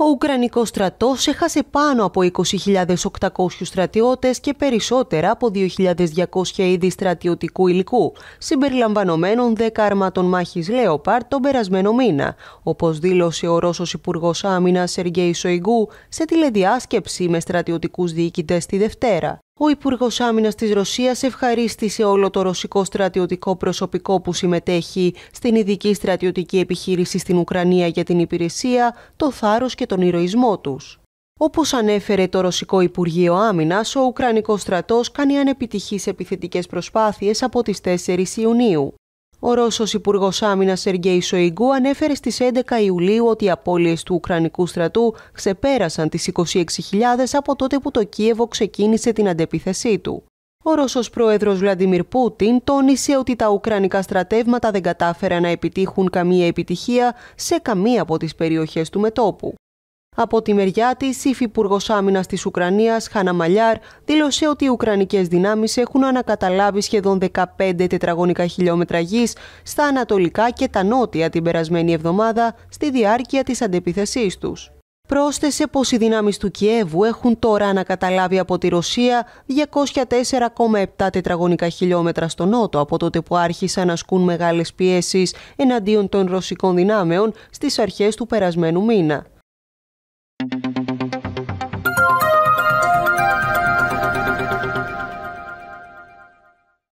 Ο Ουκρανικός στρατός έχασε πάνω από 20.800 στρατιώτες και περισσότερα από 2.200 είδη στρατιωτικού υλικού, συμπεριλαμβανομένων 10 αρμάτων μάχης Λέοπαρ τον περασμένο μήνα, όπως δήλωσε ο Ρώσος Υπουργός Άμυνας Σεργέη Σοϊγκού σε τηλεδιάσκεψη με στρατιωτικούς διοικητές τη Δευτέρα. Ο Υπουργός Άμυνας της Ρωσίας ευχαρίστησε όλο το ρωσικό στρατιωτικό προσωπικό που συμμετέχει στην ειδική στρατιωτική επιχείρηση στην Ουκρανία για την υπηρεσία, το θάρρος και τον ηρωισμό τους. Όπως ανέφερε το Ρωσικό Υπουργείο Άμυνας, ο Ουκρανικός στρατός κάνει ανεπιτυχείς επιθετικές προσπάθειες από τις 4 Ιουνίου. Ο Ρώσος Υπουργός Άμυνας Σεργέη Σοϊγκού ανέφερε στις 11 Ιουλίου ότι οι απώλειες του Ουκρανικού στρατού ξεπέρασαν τις 26.000 από τότε που το Κίεβο ξεκίνησε την αντεπίθεσή του. Ο Ρώσος πρόεδρος Βλαντιμίρ Πούτιν τόνισε ότι τα Ουκρανικά στρατεύματα δεν κατάφεραν να επιτύχουν καμία επιτυχία σε καμία από τις περιοχές του μετόπου. Από τη μεριά της, η Υφυπουργός Άμυνας της Ουκρανίας, Χάνα Μαλιάρ, δήλωσε ότι οι Ουκρανικές δυνάμεις έχουν ανακαταλάβει σχεδόν 15 τετραγωνικά χιλιόμετρα γης στα ανατολικά και τα νότια την περασμένη εβδομάδα στη διάρκεια της αντεπίθεσής τους. Πρόσθεσε πως οι δυνάμεις του Κιέβου έχουν τώρα ανακαταλάβει από τη Ρωσία 204,7 τετραγωνικά χιλιόμετρα στο νότο από τότε που άρχισαν να ασκούν μεγάλες πιέσεις εναντίον των ρωσικών δυνάμεων στις αρχές του περασμένου μήνα.